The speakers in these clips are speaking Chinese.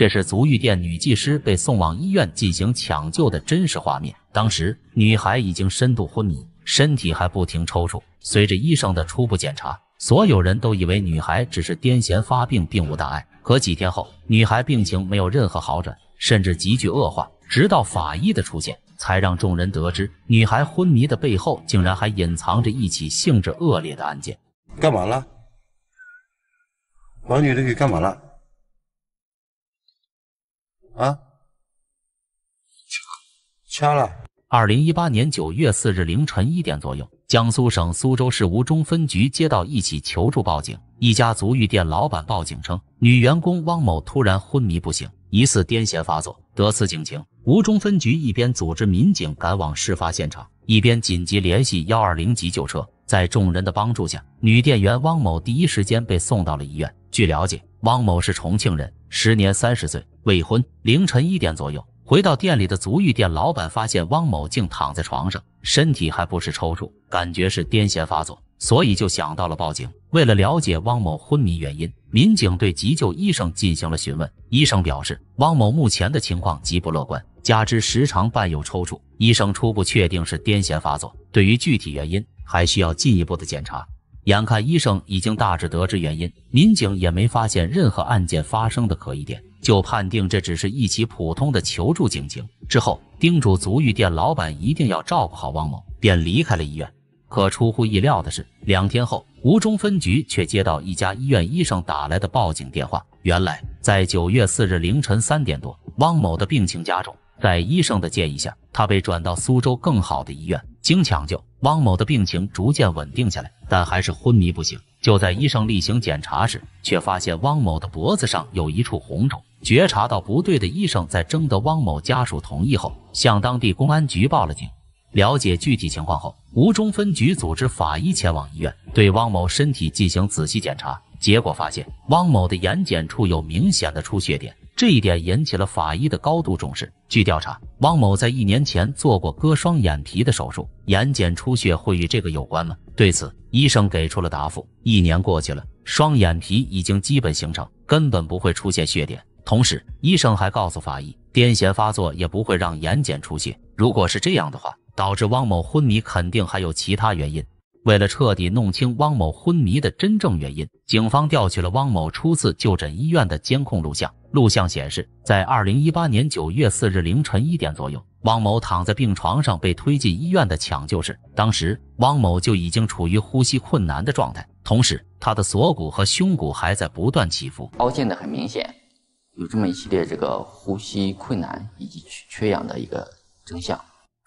这是足浴店女技师被送往医院进行抢救的真实画面。当时，女孩已经深度昏迷，身体还不停抽搐。随着医生的初步检查，所有人都以为女孩只是癫痫发病，并无大碍。可几天后，女孩病情没有任何好转，甚至急剧恶化。直到法医的出现，才让众人得知，女孩昏迷的背后竟然还隐藏着一起性质恶劣的案件。干嘛了？把女的给干嘛了？啊！掐了。二零一八年九月四日凌晨一点左右，江苏省苏州市吴中分局接到一起求助报警，一家足浴店老板报警称，女员工汪某突然昏迷不醒，疑似癫痫发作。得此警情，吴中分局一边组织民警赶往事发现场，一边紧急联系幺二零急救车。在众人的帮助下，女店员汪某第一时间被送到了医院。据了解。汪某是重庆人，时年三十岁，未婚。凌晨一点左右，回到店里的足浴店老板发现汪某竟躺在床上，身体还不时抽搐，感觉是癫痫发作，所以就想到了报警。为了了解汪某昏迷原因，民警对急救医生进行了询问。医生表示，汪某目前的情况极不乐观，加之时常伴有抽搐，医生初步确定是癫痫发作，对于具体原因还需要进一步的检查。眼看医生已经大致得知原因，民警也没发现任何案件发生的可疑点，就判定这只是一起普通的求助警情。之后，叮嘱足浴店老板一定要照顾好汪某，便离开了医院。可出乎意料的是，两天后，吴中分局却接到一家医院医生打来的报警电话。原来，在九月四日凌晨三点多，汪某的病情加重，在医生的建议下，他被转到苏州更好的医院，经抢救。汪某的病情逐渐稳定下来，但还是昏迷不醒。就在医生例行检查时，却发现汪某的脖子上有一处红肿。觉察到不对的医生，在征得汪某家属同意后，向当地公安局报了警。了解具体情况后，吴中分局组织法医前往医院，对汪某身体进行仔细检查。结果发现，汪某的眼睑处有明显的出血点，这一点引起了法医的高度重视。据调查，汪某在一年前做过割双眼皮的手术，眼睑出血会与这个有关吗？对此，医生给出了答复：一年过去了，双眼皮已经基本形成，根本不会出现血点。同时，医生还告诉法医，癫痫发作也不会让眼睑出血。如果是这样的话，导致汪某昏迷肯定还有其他原因。为了彻底弄清汪某昏迷的真正原因，警方调取了汪某初次就诊医院的监控录像。录像显示，在二零一八年九月四日凌晨一点左右，汪某躺在病床上被推进医院的抢救室，当时汪某就已经处于呼吸困难的状态，同时他的锁骨和胸骨还在不断起伏，凹陷的很明显，有这么一系列这个呼吸困难以及缺缺氧的一个真相。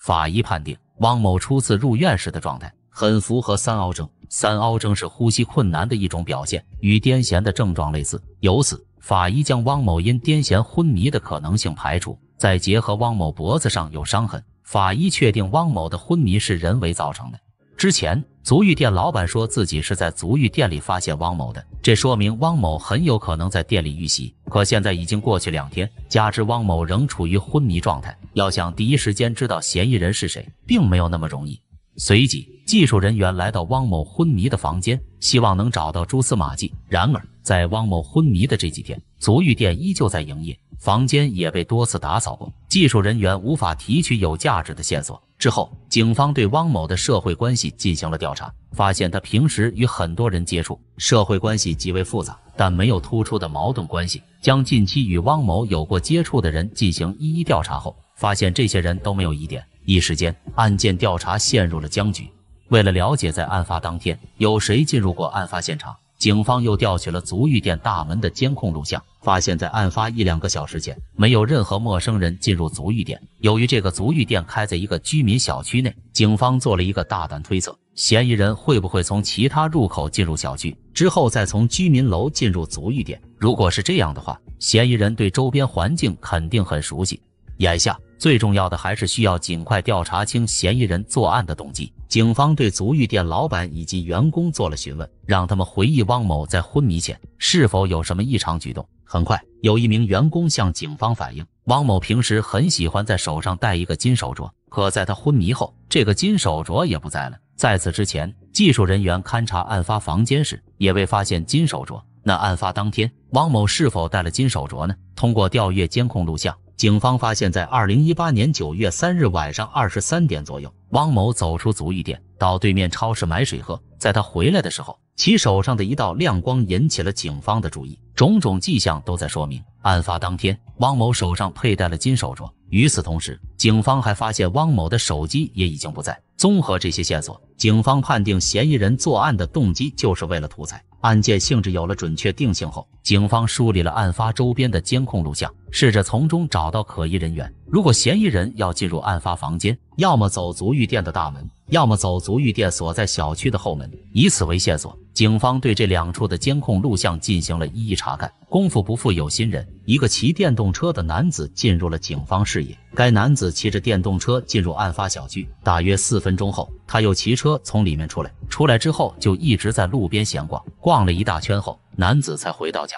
法医判定汪某初次入院时的状态。很符合三凹征，三凹征是呼吸困难的一种表现，与癫痫的症状类似。由此，法医将汪某因癫痫昏迷的可能性排除。再结合汪某脖子上有伤痕，法医确定汪某的昏迷是人为造成的。之前足浴店老板说自己是在足浴店里发现汪某的，这说明汪某很有可能在店里遇袭。可现在已经过去两天，加之汪某仍处于昏迷状态，要想第一时间知道嫌疑人是谁，并没有那么容易。随即，技术人员来到汪某昏迷的房间，希望能找到蛛丝马迹。然而，在汪某昏迷的这几天，足浴店依旧在营业，房间也被多次打扫过，技术人员无法提取有价值的线索。之后，警方对汪某的社会关系进行了调查，发现他平时与很多人接触，社会关系极为复杂，但没有突出的矛盾关系。将近期与汪某有过接触的人进行一一调查后，发现这些人都没有疑点。一时间，案件调查陷入了僵局。为了了解在案发当天有谁进入过案发现场，警方又调取了足浴店大门的监控录像，发现，在案发一两个小时前，没有任何陌生人进入足浴店。由于这个足浴店开在一个居民小区内，警方做了一个大胆推测：嫌疑人会不会从其他入口进入小区，之后再从居民楼进入足浴店？如果是这样的话，嫌疑人对周边环境肯定很熟悉。眼下最重要的还是需要尽快调查清嫌疑人作案的动机。警方对足浴店老板以及员工做了询问，让他们回忆汪某在昏迷前是否有什么异常举动。很快，有一名员工向警方反映，汪某平时很喜欢在手上戴一个金手镯，可在他昏迷后，这个金手镯也不在了。在此之前，技术人员勘查案发房间时也未发现金手镯。那案发当天，汪某是否戴了金手镯呢？通过调阅监控录像。警方发现，在二零一八年九月三日晚上二十三点左右，汪某走出足浴店，到对面超市买水喝。在他回来的时候，其手上的一道亮光引起了警方的注意。种种迹象都在说明，案发当天，汪某手上佩戴了金手镯。与此同时，警方还发现汪某的手机也已经不在。综合这些线索，警方判定嫌疑人作案的动机就是为了图财。案件性质有了准确定性后，警方梳理了案发周边的监控录像。试着从中找到可疑人员。如果嫌疑人要进入案发房间，要么走足浴店的大门，要么走足浴店所在小区的后门。以此为线索，警方对这两处的监控录像进行了一一查看。功夫不负有心人，一个骑电动车的男子进入了警方视野。该男子骑着电动车进入案发小区，大约四分钟后，他又骑车从里面出来。出来之后，就一直在路边闲逛，逛了一大圈后，男子才回到家。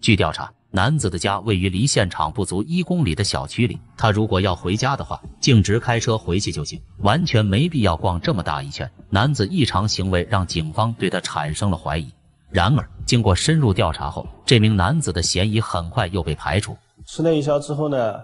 据调查，男子的家位于离现场不足一公里的小区里。他如果要回家的话，径直开车回去就行，完全没必要逛这么大一圈。男子异常行为让警方对他产生了怀疑。然而，经过深入调查后，这名男子的嫌疑很快又被排除。吃了一宵之后呢，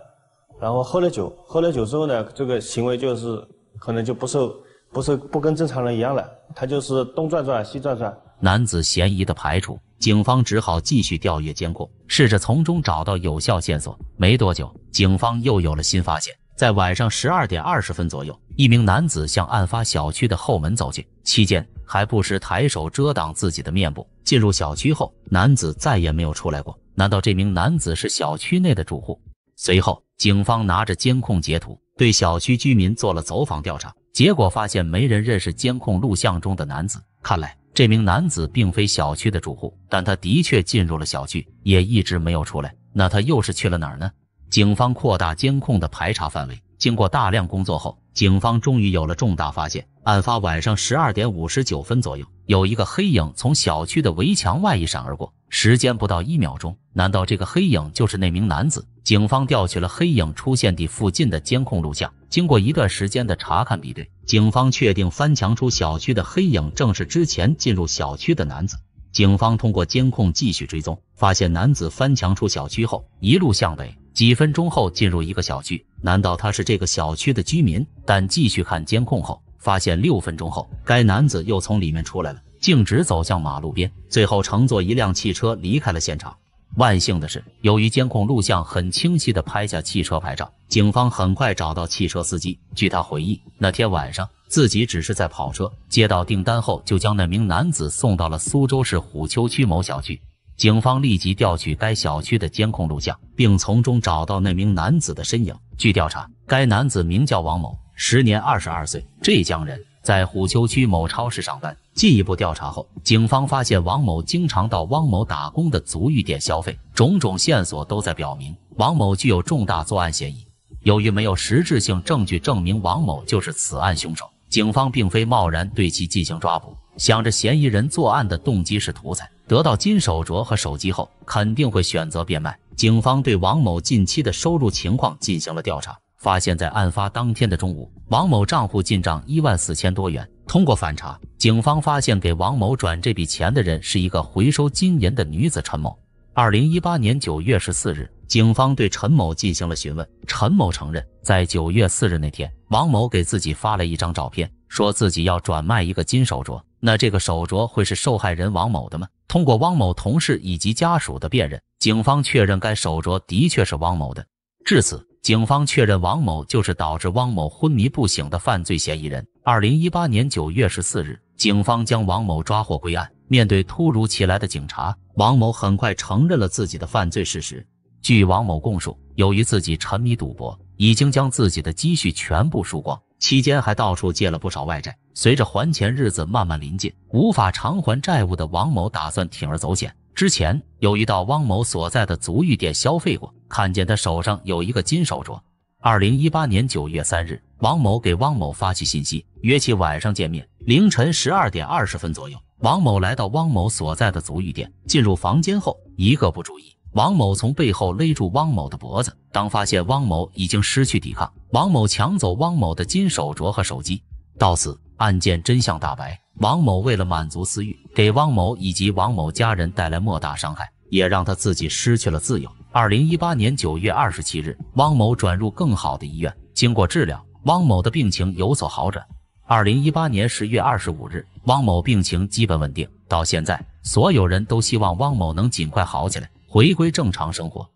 然后喝了酒，喝了酒之后呢，这个行为就是可能就不受、不是不跟正常人一样了。他就是东转转、西转转。男子嫌疑的排除。警方只好继续调阅监控，试着从中找到有效线索。没多久，警方又有了新发现：在晚上十二点二十分左右，一名男子向案发小区的后门走去，期间还不时抬手遮挡自己的面部。进入小区后，男子再也没有出来过。难道这名男子是小区内的住户？随后，警方拿着监控截图对小区居民做了走访调查，结果发现没人认识监控录像中的男子。看来。这名男子并非小区的住户，但他的确进入了小区，也一直没有出来。那他又是去了哪儿呢？警方扩大监控的排查范围，经过大量工作后，警方终于有了重大发现。案发晚上十二点五十九分左右。有一个黑影从小区的围墙外一闪而过，时间不到一秒钟。难道这个黑影就是那名男子？警方调取了黑影出现地附近的监控录像，经过一段时间的查看比对，警方确定翻墙出小区的黑影正是之前进入小区的男子。警方通过监控继续追踪，发现男子翻墙出小区后一路向北，几分钟后进入一个小区。难道他是这个小区的居民？但继续看监控后。发现六分钟后，该男子又从里面出来了，径直走向马路边，最后乘坐一辆汽车离开了现场。万幸的是，由于监控录像很清晰的拍下汽车牌照，警方很快找到汽车司机。据他回忆，那天晚上自己只是在跑车，接到订单后就将那名男子送到了苏州市虎丘区某小区。警方立即调取该小区的监控录像，并从中找到那名男子的身影。据调查，该男子名叫王某。时年二十二岁，浙江人，在虎丘区某超市上班。进一步调查后，警方发现王某经常到汪某打工的足浴店消费，种种线索都在表明王某具有重大作案嫌疑。由于没有实质性证据证明王某就是此案凶手，警方并非贸然对其进行抓捕。想着嫌疑人作案的动机是图财，得到金手镯和手机后肯定会选择变卖，警方对王某近期的收入情况进行了调查。发现，在案发当天的中午，王某账户进账一万四千多元。通过反查，警方发现给王某转这笔钱的人是一个回收金银的女子陈某。二零一八年九月十四日，警方对陈某进行了询问。陈某承认，在九月四日那天，王某给自己发了一张照片，说自己要转卖一个金手镯。那这个手镯会是受害人王某的吗？通过汪某同事以及家属的辨认，警方确认该手镯的确是汪某的。至此。警方确认王某就是导致汪某昏迷不醒的犯罪嫌疑人。二零一八年九月十四日，警方将王某抓获归案。面对突如其来的警察，王某很快承认了自己的犯罪事实。据王某供述，由于自己沉迷赌博，已经将自己的积蓄全部输光，期间还到处借了不少外债。随着还钱日子慢慢临近，无法偿还债务的王某打算铤而走险。之前有一到汪某所在的足浴店消费过，看见他手上有一个金手镯。二零一八年九月三日，王某给汪某发去信息，约其晚上见面。凌晨十二点二十分左右，王某来到汪某所在的足浴店，进入房间后，一个不注意，王某从背后勒住汪某的脖子。当发现汪某已经失去抵抗，王某抢走汪某的金手镯和手机。到此。案件真相大白，王某为了满足私欲，给汪某以及王某家人带来莫大伤害，也让他自己失去了自由。二零一八年九月二十七日，汪某转入更好的医院，经过治疗，汪某的病情有所好转。二零一八年十月二十五日，汪某病情基本稳定。到现在，所有人都希望汪某能尽快好起来，回归正常生活。